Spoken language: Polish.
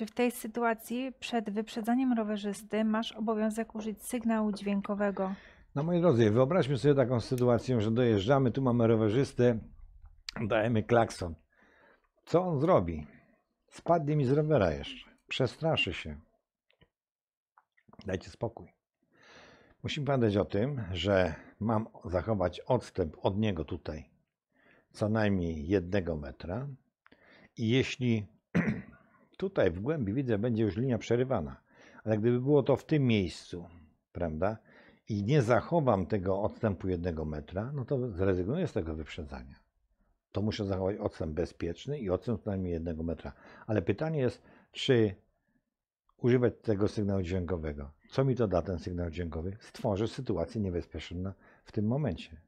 Czy w tej sytuacji przed wyprzedzaniem rowerzysty masz obowiązek użyć sygnału dźwiękowego? No moi drodzy, wyobraźmy sobie taką sytuację, że dojeżdżamy, tu mamy rowerzystę, dajemy klakson. Co on zrobi? Spadnie mi z rowera jeszcze. Przestraszy się. Dajcie spokój. Musimy pamiętać o tym, że mam zachować odstęp od niego tutaj co najmniej jednego metra. I jeśli tutaj w głębi widzę, będzie już linia przerywana. Ale gdyby było to w tym miejscu, prawda, i nie zachowam tego odstępu jednego metra, no to zrezygnuję z tego wyprzedzania. To muszę zachować odstęp bezpieczny i odstęp co najmniej jednego metra. Ale pytanie jest, czy używać tego sygnału dźwiękowego. Co mi to da ten sygnał dźwiękowy? Stworzy sytuację niebezpieczną w tym momencie.